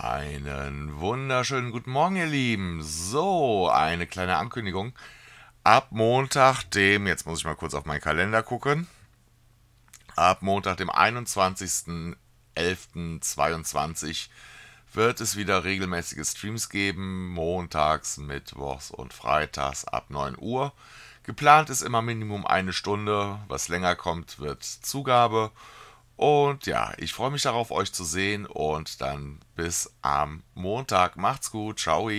Einen wunderschönen guten Morgen, ihr Lieben. So, eine kleine Ankündigung. Ab Montag, dem, jetzt muss ich mal kurz auf meinen Kalender gucken. Ab Montag, dem 21.11.22 wird es wieder regelmäßige Streams geben. Montags, Mittwochs und Freitags ab 9 Uhr. Geplant ist immer Minimum eine Stunde. Was länger kommt, wird Zugabe. Und ja, ich freue mich darauf, euch zu sehen und dann bis am Montag. Macht's gut, ciao.